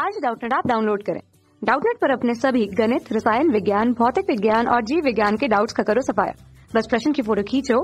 आज डाउटनेट आप डाउनलोड करें डाउटनेट पर अपने सभी गणित रसायन विज्ञान भौतिक विज्ञान और जीव विज्ञान के डाउट्स का करो सफाया बस प्रश्न की फोटो खींचो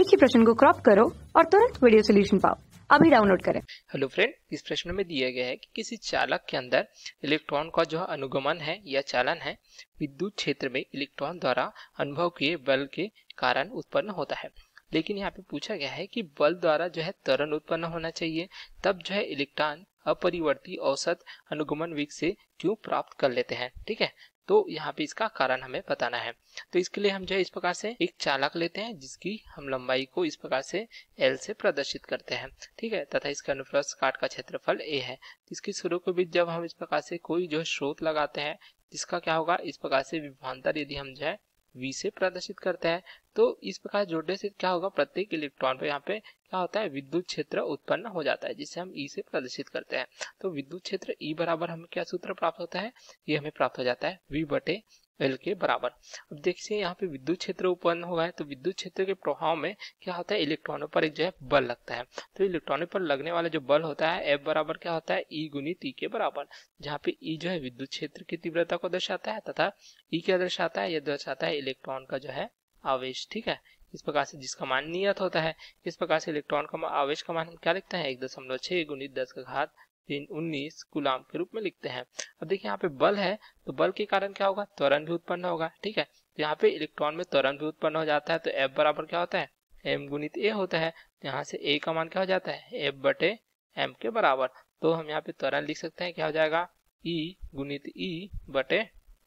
एक ही प्रश्न को क्रॉप करो और तुरंत वीडियो सोल्यूशन पाओ अभी डाउनलोड करें हेलो फ्रेंड इस प्रश्न में दिया गया है कि किसी चालक के अंदर इलेक्ट्रॉन का जो अनुगमन है या चालन है विद्युत क्षेत्र में इलेक्ट्रॉन द्वारा अनुभव किए बल के कारण उत्पन्न होता है लेकिन यहाँ पे पूछा गया है कि बल द्वारा जो है तरण उत्पन्न होना चाहिए तब जो है इलेक्ट्रॉन अपरिवर्ती औसत अनुगमन वेग से क्यों प्राप्त कर लेते हैं ठीक है तो यहाँ पे इसका कारण हमें बताना है तो इसके लिए हम जो है इस प्रकार से एक चालक लेते हैं जिसकी हम लंबाई को इस प्रकार से एल से प्रदर्शित करते हैं ठीक है तथा इसका अनुप्रस्थ काट का क्षेत्रफल ए है तो इसकी शुरू के बीच जब हम इस प्रकार से कोई जो स्रोत लगाते हैं जिसका क्या होगा इस प्रकार से विभवान्तर यदि हम जो है वी से प्रदर्शित करता है तो इस प्रकार जोड़ने से क्या होगा प्रत्येक इलेक्ट्रॉन पर यहाँ पे क्या होता है विद्युत क्षेत्र उत्पन्न हो जाता है जिसे हम ई e से प्रदर्शित करते हैं तो विद्युत क्षेत्र ई e बराबर हमें क्या सूत्र प्राप्त होता है ये हमें प्राप्त हो जाता है वी बटे एल के बराबर अब देखिए यहाँ पे विद्युत क्षेत्र उत्पन्न होगा तो विद्युत क्षेत्र के प्रभाव में क्या होता है इलेक्ट्रॉनों पर एक जो है बल लगता है तो इलेक्ट्रॉनों पर लगने वाला जो बल होता है एफ बराबर क्या होता है ई e गुनी टी के बराबर जहाँ पे ई e जो है विद्युत क्षेत्र की तीव्रता को दर्शाता है तथा ई e क्या दर्शाता है यह दर्शाता है इलेक्ट्रॉन का जो है आवेश ठीक है इस प्रकार से जिसका मान नियत होता है इस प्रकार से इलेक्ट्रॉन का आवेश का मान क्या लिखते हैं एक दशमलव छह गुणित दस का घात तीन उन्नीस गुलाम के रूप में लिखते हैं अब देखिए यहाँ पे बल है तो बल के कारण क्या होगा त्वरण भी उत्पन्न होगा ठीक है तो यहाँ पे इलेक्ट्रॉन में त्वरण भी उत्पन्न हो जाता है तो एफ बराबर क्या होता है एम गुणित ए होता है यहाँ से ए का मान क्या हो जाता है एफ बटे एम के बराबर तो हम यहाँ पे त्वरण लिख सकते हैं क्या हो जाएगा ई e गुणित ई e बटे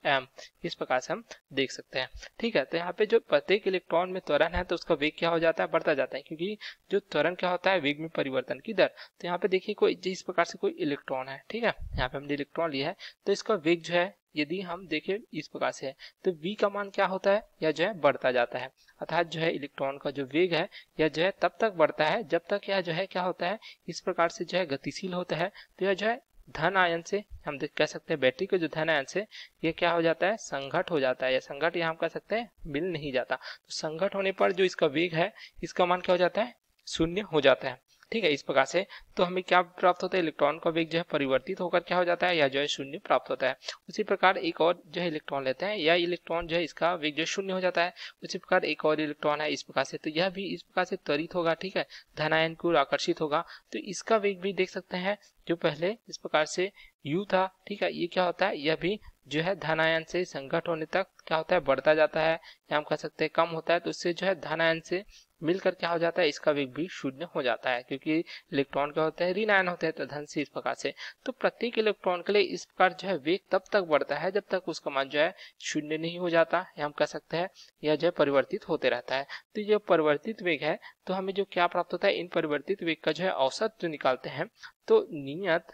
एम इस प्रकार से हम देख सकते हैं ठीक है तो यहाँ पे जो प्रत्येक इलेक्ट्रॉन में त्वरण है तो उसका वेग क्या हो जाता है बढ़ता जाता है क्योंकि जो त्वरण क्या होता है वेग में परिवर्तन की दर तो यहाँ पे देखिए कोई जिस प्रकार से कोई इलेक्ट्रॉन है ठीक है यहाँ पे हमने इलेक्ट्रॉन लिया है तो इसका वेग जो है यदि हम देखें इस प्रकार से है तो वी का मान क्या होता है यह जो है बढ़ता जाता है अर्थात जो है इलेक्ट्रॉन का जो वेग है यह जो है तब तक बढ़ता है जब तक यह जो है क्या होता है इस प्रकार से जो है गतिशील होता है तो यह जो है धन आयन से हम देख कह सकते हैं बैटरी के जो धन आयन से ये क्या हो जाता है संघट हो जाता है या संघट यहाँ हम कह सकते हैं मिल नहीं जाता तो संघट होने पर जो इसका वेग है इसका मान क्या हो जाता है शून्य हो जाता है ठीक है इस प्रकार से तो हमें क्या प्राप्त होता है इलेक्ट्रॉन का वेग जो है परिवर्तित होकर क्या हो जाता है या जो है शून्य प्राप्त होता है उसी प्रकार एक और जो है इलेक्ट्रॉन लेते हैं या इलेक्ट्रॉन जो है इसका वेग जो शून्य हो जाता है उसी प्रकार एक और इलेक्ट्रॉन है इस प्रकार से तो यह भी इस प्रकार से त्वरित होगा ठीक है धनायन को आकर्षित होगा तो इसका वेग भी देख सकते हैं जो पहले इस प्रकार से यू था ठीक है ये क्या होता है यह भी जो है धनायन से संकट होने तक क्या होता है बढ़ता जाता है या हम कह सकते हैं कम होता है तो उससे जो है धनायन से मिलकर क्या हो जाता है इसका वेग भी शून्य हो जाता है क्योंकि इलेक्ट्रॉन क्या होते हैं आयन होते हैं तो धन से इस प्रकार से तो प्रत्येक इलेक्ट्रॉन के लिए इस प्रकार जो है वेग तब तक बढ़ता है जब तक उसका मान जो है शून्य नहीं हो जाता या हम कह सकते हैं यह जो है परिवर्तित होते रहता है तो जो परिवर्तित वेग है तो हमें जो क्या प्राप्त होता है इन परिवर्तित वेग का जो है औसत जो निकालते हैं तो नियत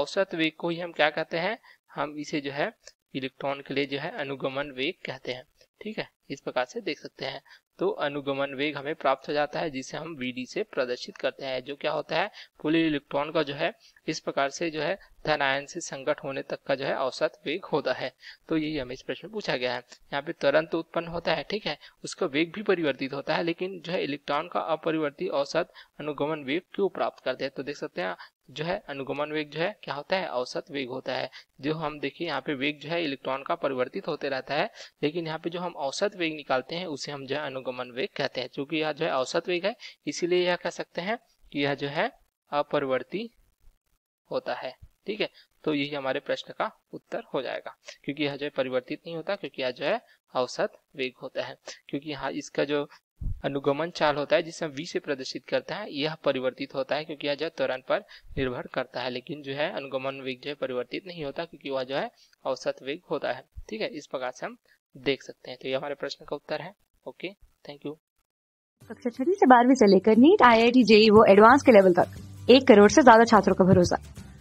औसत वेग को ही हम क्या कहते हैं हम इसे जो है इलेक्ट्रॉन के लिए जो है अनुगमन वेग कहते हैं ठीक है इस प्रकार से देख सकते हैं तो अनुगमन वेग हमें प्राप्त हो जाता है जिसे हम वीडी से प्रदर्शित करते हैं जो क्या होता है फुल इलेक्ट्रॉन का जो है इस प्रकार से जो है धन आयन से संकट होने तक का जो है औसत वेग होता है तो यही हमें इस प्रश्न में पूछा गया है यहाँ पे तुरंत उत्पन्न होता है ठीक है उसका वेग भी परिवर्तित होता है लेकिन जो है इलेक्ट्रॉन का अपरिवर्तित औसत अनुगमन वेग क्यों प्राप्त करते हैं तो देख सकते हैं जो है अनुगमन वेग जो है क्या होता है औसत वेग होता है जो हम देखिए यहाँ पे वेग जो है इलेक्ट्रॉन का परिवर्तित होते रहता है लेकिन यहाँ पे जो हम औसत वेग निकालते हैं उसे हम जो है अनुगमन वेग कहते हैं क्योंकि यह जो है औसत वेग है इसीलिए यह कह सकते हैं कि यह जो है अपरिवर्ती होता है ठीक है तो यही हमारे प्रश्न का उत्तर हो जाएगा क्योंकि यह जो है परिवर्तित नहीं होता क्योंकि यह जो है औसत वेग होता है क्योंकि यहाँ इसका जो अनुगमन चाल होता है जिसे हम वी से प्रदर्शित करते हैं यह परिवर्तित होता है क्योंकि यह जो त्वरण पर निर्भर करता है लेकिन जो है अनुगमन वेग जो है परिवर्तित नहीं होता क्योंकि वह जो है औसत वेग होता है ठीक है इस प्रकार से हम देख सकते हैं तो ये हमारे प्रश्न का उत्तर है ओके थैंक यू कक्षा छठी से बारहवीं से लेकर NEET I I T JEE वो एडवांस के लेवल तक एक करोड़ से ज्यादा छात्रों का भरोसा